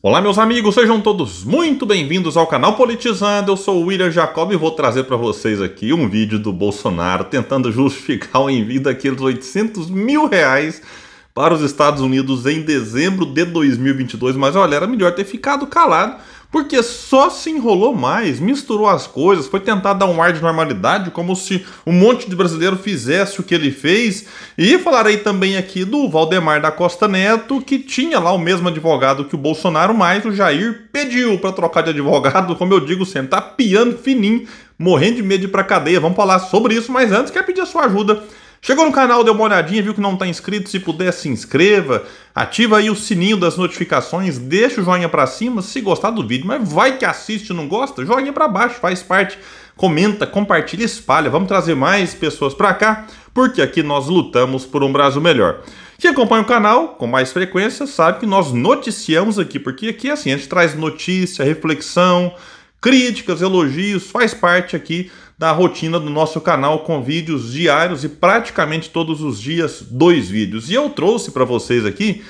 Olá, meus amigos, sejam todos muito bem-vindos ao canal Politizando. Eu sou o William Jacob e vou trazer para vocês aqui um vídeo do Bolsonaro tentando justificar o envio daqueles 800 mil reais para os Estados Unidos em dezembro de 2022. Mas olha, era melhor ter ficado calado porque só se enrolou mais, misturou as coisas, foi tentar dar um ar de normalidade, como se um monte de brasileiro fizesse o que ele fez. E falarei também aqui do Valdemar da Costa Neto, que tinha lá o mesmo advogado que o Bolsonaro, mas o Jair pediu para trocar de advogado, como eu digo, sentar tá piano fininho, morrendo de medo de ir para cadeia. Vamos falar sobre isso, mas antes quero pedir a sua ajuda Chegou no canal, deu uma olhadinha, viu que não está inscrito, se puder se inscreva, ativa aí o sininho das notificações, deixa o joinha para cima se gostar do vídeo, mas vai que assiste e não gosta, joinha para baixo, faz parte, comenta, compartilha, espalha, vamos trazer mais pessoas para cá, porque aqui nós lutamos por um Brasil melhor. Quem acompanha o canal com mais frequência sabe que nós noticiamos aqui, porque aqui assim, a gente traz notícia, reflexão, críticas, elogios, faz parte aqui da rotina do nosso canal com vídeos diários e praticamente todos os dias dois vídeos. E eu trouxe para vocês aqui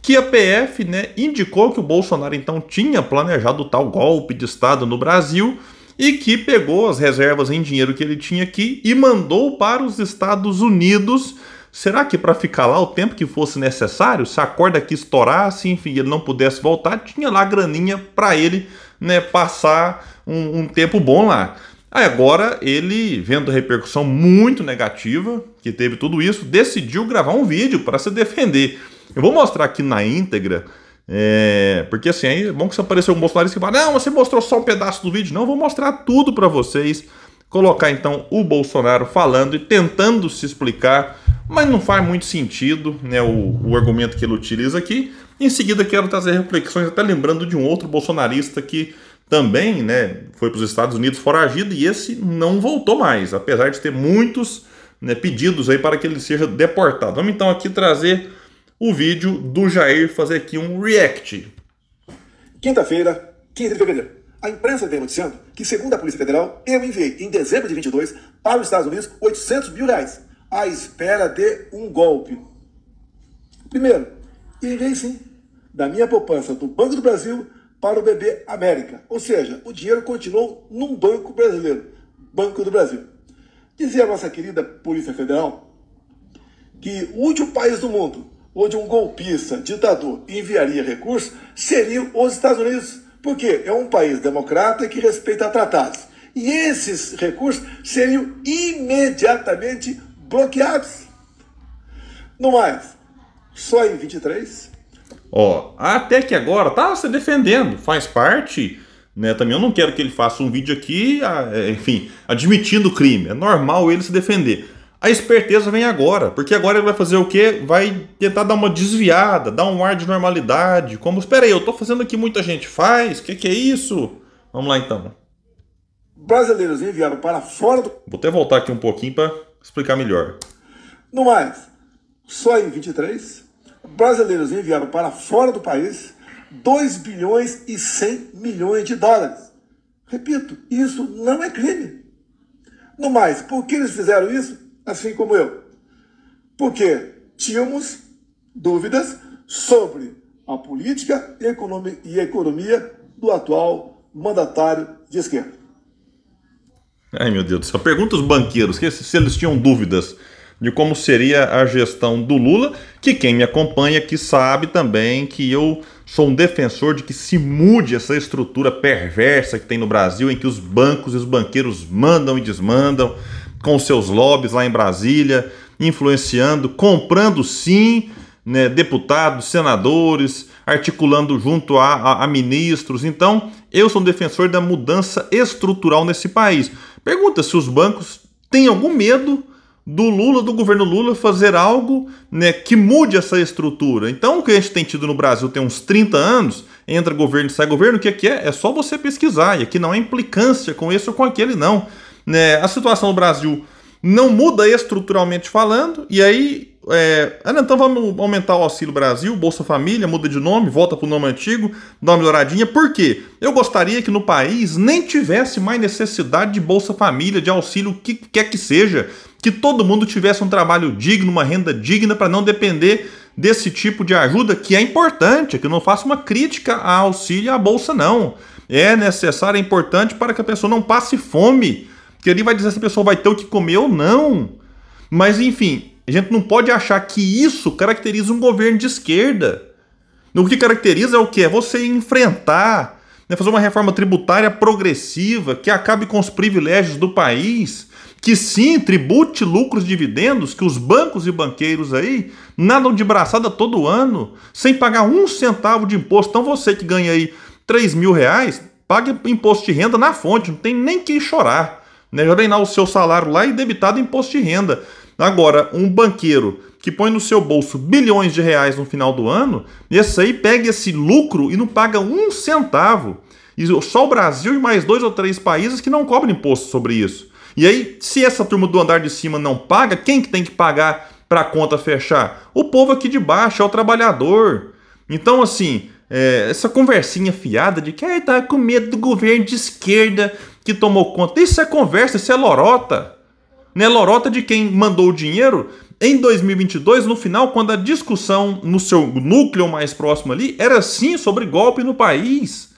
que a PF né, indicou que o Bolsonaro então tinha planejado o tal golpe de Estado no Brasil e que pegou as reservas em dinheiro que ele tinha aqui e mandou para os Estados Unidos. Será que para ficar lá o tempo que fosse necessário, se a corda aqui estourasse, enfim, ele não pudesse voltar, tinha lá graninha para ele né, passar um, um tempo bom lá. Aí agora ele, vendo a repercussão muito negativa que teve tudo isso, decidiu gravar um vídeo para se defender. Eu vou mostrar aqui na íntegra, é, porque assim, é bom que se apareceu um bolsonarista que fala, não, você mostrou só um pedaço do vídeo. Não, eu vou mostrar tudo para vocês. Colocar então o Bolsonaro falando e tentando se explicar, mas não faz muito sentido né, o, o argumento que ele utiliza aqui. Em seguida, quero trazer reflexões, até lembrando de um outro bolsonarista que também né, foi para os Estados Unidos foragido e esse não voltou mais, apesar de ter muitos né, pedidos aí para que ele seja deportado. Vamos então aqui trazer o vídeo do Jair fazer aqui um react. Quinta-feira, 15 de fevereiro. A imprensa vem noticiando que, segundo a Polícia Federal, eu enviei em dezembro de 22 para os Estados Unidos 800 mil reais à espera de um golpe. Primeiro, enviei sim, da minha poupança do Banco do Brasil para o BB América. Ou seja, o dinheiro continuou num banco brasileiro, Banco do Brasil. Dizia a nossa querida Polícia Federal que o último país do mundo onde um golpista, ditador, enviaria recursos seriam os Estados Unidos, porque é um país democrata que respeita tratados. E esses recursos seriam imediatamente bloqueados. No mais, só em 23 Ó, até que agora tá se defendendo, faz parte, né? Também eu não quero que ele faça um vídeo aqui, é, enfim, admitindo o crime. É normal ele se defender. A esperteza vem agora, porque agora ele vai fazer o quê? Vai tentar dar uma desviada, dar um ar de normalidade, como, espera aí, eu tô fazendo o que muita gente faz, o que, que é isso? Vamos lá então. Brasileiros enviaram para fora do... Vou até voltar aqui um pouquinho para explicar melhor. No mais, só em 23, brasileiros enviaram para fora do país 2 bilhões e 100 milhões de dólares. Repito, isso não é crime. No mais, por que eles fizeram isso? Assim como eu. Porque tínhamos dúvidas sobre a política e economia do atual mandatário de esquerda. Ai, meu Deus do céu. Pergunta os banqueiros se eles tinham dúvidas de como seria a gestão do Lula, que quem me acompanha aqui sabe também que eu sou um defensor de que se mude essa estrutura perversa que tem no Brasil, em que os bancos e os banqueiros mandam e desmandam com seus lobbies lá em Brasília, influenciando, comprando sim né, deputados, senadores, articulando junto a, a, a, ministros. Então, eu sou um defensor da mudança estrutural nesse país. Pergunta se os bancos têm algum medo do Lula, do governo Lula, fazer algo né, que mude essa estrutura. Então, o que a gente tem tido no Brasil tem uns 30 anos, entra governo e sai governo, o que, é que é? É só você pesquisar, e aqui não é implicância com esse ou com aquele, não. Né, a situação do Brasil não muda estruturalmente falando, e aí é, ah, não, então vamos aumentar o Auxílio Brasil, Bolsa Família, muda de nome, volta para o nome antigo, dá uma melhoradinha. Por quê? Eu gostaria que no país nem tivesse mais necessidade de Bolsa Família, de auxílio, o que quer que seja. Que todo mundo tivesse um trabalho digno, uma renda digna, para não depender desse tipo de ajuda, que é importante, que eu não faço uma crítica a auxílio e a Bolsa, não. É necessário, é importante para que a pessoa não passe fome. Que ali vai dizer se a pessoa vai ter o que comer ou não. Mas enfim, a gente não pode achar que isso caracteriza um governo de esquerda. O que caracteriza é o que? É você enfrentar, né, fazer uma reforma tributária progressiva que acabe com os privilégios do país, que sim tribute lucros dividendos que os bancos e banqueiros aí nadam de braçada todo ano, sem pagar um centavo de imposto. Então você que ganha aí 3 mil reais, pague imposto de renda na fonte, não tem nem que chorar. Né? Já o seu salário lá e debitado imposto de renda. Agora, um banqueiro que põe no seu bolso bilhões de reais no final do ano, esse aí pega esse lucro e não paga um centavo. E só o Brasil e mais dois ou três países que não cobram imposto sobre isso. E aí, se essa turma do andar de cima não paga, quem que tem que pagar para a conta fechar? O povo aqui de baixo, é o trabalhador. Então, assim, é, essa conversinha fiada de que ah, tá com medo do governo de esquerda que tomou conta. Isso é conversa, isso é lorota né, lorota de quem mandou o dinheiro em 2022, no final, quando a discussão no seu núcleo mais próximo ali era sim sobre golpe no país.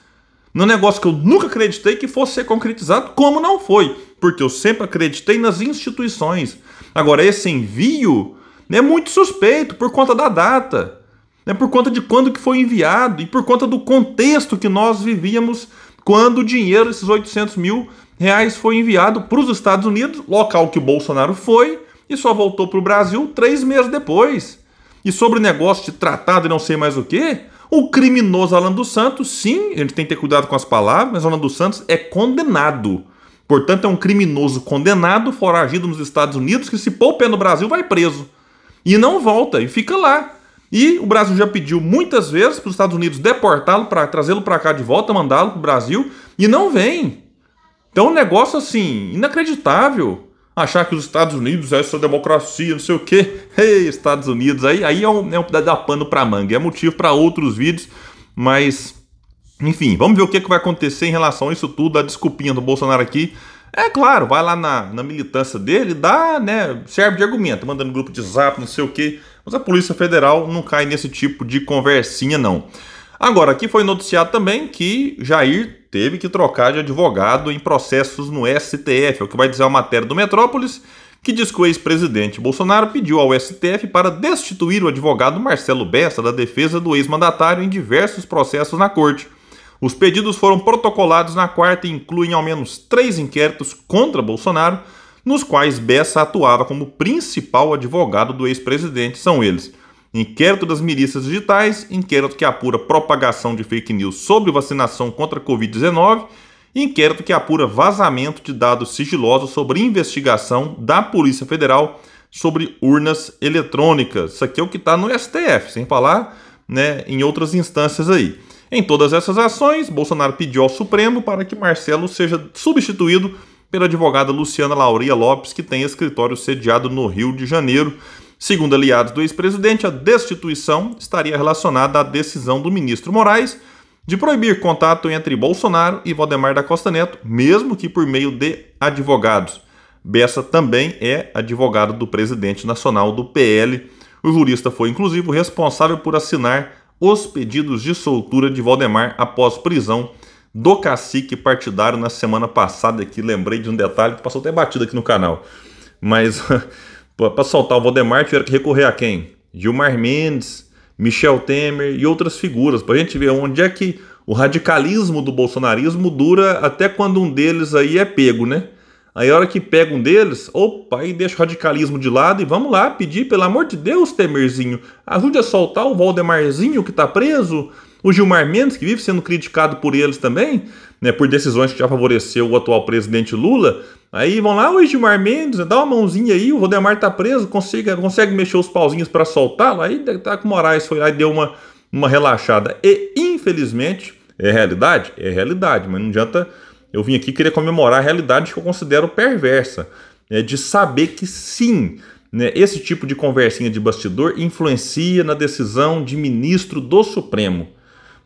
No negócio que eu nunca acreditei que fosse ser concretizado, como não foi, porque eu sempre acreditei nas instituições. Agora, esse envio é muito suspeito por conta da data, né, por conta de quando que foi enviado e por conta do contexto que nós vivíamos quando o dinheiro, esses 800 mil, reais foi enviado para os Estados Unidos, local que o Bolsonaro foi, e só voltou para o Brasil três meses depois. E sobre o negócio de tratado e não sei mais o que, o criminoso Alan dos Santos, sim, a gente tem que ter cuidado com as palavras, mas Alan dos Santos é condenado. Portanto, é um criminoso condenado, foragido nos Estados Unidos, que se pôr o pé no Brasil, vai preso. E não volta, e fica lá. E o Brasil já pediu muitas vezes para os Estados Unidos deportá-lo, para trazê-lo para cá de volta, mandá-lo para o Brasil, e não vem. Então, um negócio assim, inacreditável. Achar que os Estados Unidos é sua democracia, não sei o quê. Ei, Estados Unidos, aí, aí é um, é um dar pano pra manga. É motivo para outros vídeos, mas. Enfim, vamos ver o que, que vai acontecer em relação a isso tudo, a desculpinha do Bolsonaro aqui. É claro, vai lá na, na militância dele, dá, né? Serve de argumento, mandando grupo de zap, não sei o quê. Mas a Polícia Federal não cai nesse tipo de conversinha, não. Agora, aqui foi noticiado também que Jair teve que trocar de advogado em processos no STF, é o que vai dizer a matéria do Metrópolis, que diz que o ex-presidente Bolsonaro pediu ao STF para destituir o advogado Marcelo Bessa da defesa do ex-mandatário em diversos processos na corte. Os pedidos foram protocolados na quarta e incluem ao menos três inquéritos contra Bolsonaro, nos quais Bessa atuava como principal advogado do ex-presidente. São eles Inquérito das milícias digitais, inquérito que apura propagação de fake news sobre vacinação contra a Covid-19, inquérito que apura vazamento de dados sigilosos sobre investigação da Polícia Federal sobre urnas eletrônicas. Isso aqui é o que está no STF, sem falar né, em outras instâncias aí. Em todas essas ações, Bolsonaro pediu ao Supremo para que Marcelo seja substituído pela advogada Luciana Lauria Lopes, que tem escritório sediado no Rio de Janeiro. Segundo aliados do ex-presidente, a destituição estaria relacionada à decisão do ministro Moraes de proibir contato entre Bolsonaro e Valdemar da Costa Neto, mesmo que por meio de advogados. Bessa também é advogado do presidente nacional do PL. O jurista foi, inclusive, responsável por assinar os pedidos de soltura de Valdemar após prisão do cacique partidário na semana passada. Aqui lembrei de um detalhe que passou até batido aqui no canal. Mas Para soltar o Valdemar, tiveram que recorrer a quem? Gilmar Mendes, Michel Temer e outras figuras, para a gente ver onde é que o radicalismo do bolsonarismo dura até quando um deles aí é pego, né? Aí a hora que pega um deles, opa, aí deixa o radicalismo de lado e vamos lá pedir, pelo amor de Deus, Temerzinho, ajude a soltar o Valdemarzinho que está preso, o Gilmar Mendes, que vive sendo criticado por eles também, né, por decisões que já favoreceu o atual presidente Lula. Aí vão lá, o Gilmar Mendes, dá uma mãozinha aí, o Rodemar tá preso, consegue, consegue mexer os pauzinhos para soltá-lo. Aí tá com o Moraes foi lá e deu uma, uma relaxada. E infelizmente, é realidade? É realidade, mas não adianta eu vim aqui querer comemorar a realidade que eu considero perversa. É de saber que sim, né, esse tipo de conversinha de bastidor influencia na decisão de ministro do Supremo.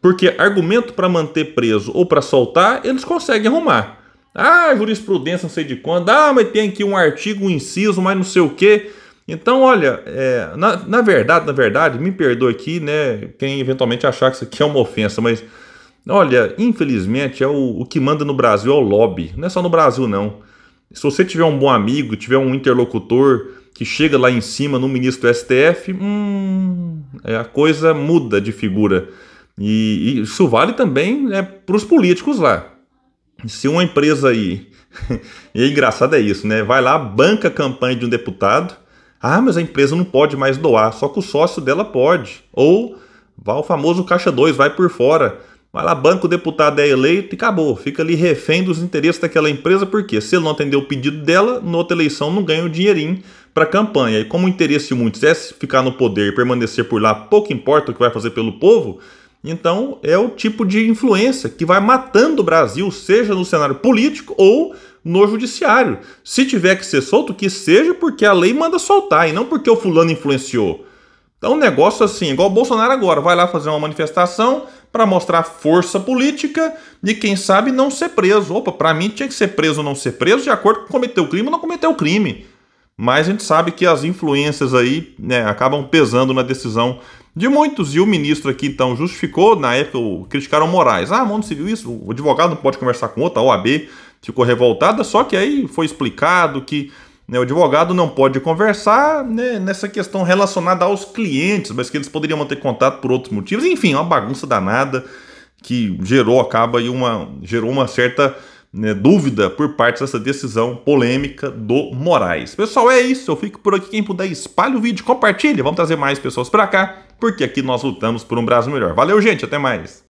Porque argumento para manter preso ou para soltar, eles conseguem arrumar. Ah, jurisprudência não sei de quando. Ah, mas tem aqui um artigo, um inciso, mas não sei o quê. Então, olha, é, na, na, verdade, na verdade, me perdoe aqui, né? Quem eventualmente achar que isso aqui é uma ofensa, mas olha, infelizmente é o, o que manda no Brasil é o lobby. Não é só no Brasil, não. Se você tiver um bom amigo, tiver um interlocutor que chega lá em cima no ministro do STF, hum, é, a coisa muda de figura. E, e isso vale também né, para os políticos lá. Se uma empresa aí. e é engraçado é isso, né? Vai lá, banca a campanha de um deputado. Ah, mas a empresa não pode mais doar, só que o sócio dela pode. Ou vai o famoso caixa 2, vai por fora. Vai lá, banca o deputado é eleito e acabou. Fica ali refém dos interesses daquela empresa, porque se ele não atender o pedido dela, na outra eleição não ganha o um dinheirinho para a campanha. E como o interesse de muitos é ficar no poder e permanecer por lá, pouco importa o que vai fazer pelo povo, então, é o tipo de influência que vai matando o Brasil, seja no cenário político ou no judiciário. Se tiver que ser solto, que seja porque a lei manda soltar e não porque o fulano influenciou. Então, um negócio assim, igual o Bolsonaro agora, vai lá fazer uma manifestação para mostrar força política e quem sabe não ser preso. Opa, para mim tinha que ser preso ou não ser preso de acordo com cometer o crime ou não cometer o crime. Mas a gente sabe que as influências aí né, acabam pesando na decisão de muitos. E o ministro aqui, então, justificou, na época, criticaram o Moraes. Ah, mundo civil, isso, o advogado não pode conversar com outro, a OAB ficou revoltada, só que aí foi explicado que né, o advogado não pode conversar né, nessa questão relacionada aos clientes, mas que eles poderiam manter contato por outros motivos. Enfim, uma bagunça danada que gerou, acaba aí uma. gerou uma certa né, dúvida por parte dessa decisão polêmica do Moraes. Pessoal, é isso. Eu fico por aqui. Quem puder, espalhe o vídeo, compartilhe. Vamos trazer mais pessoas para cá, porque aqui nós lutamos por um Brasil melhor. Valeu, gente. Até mais.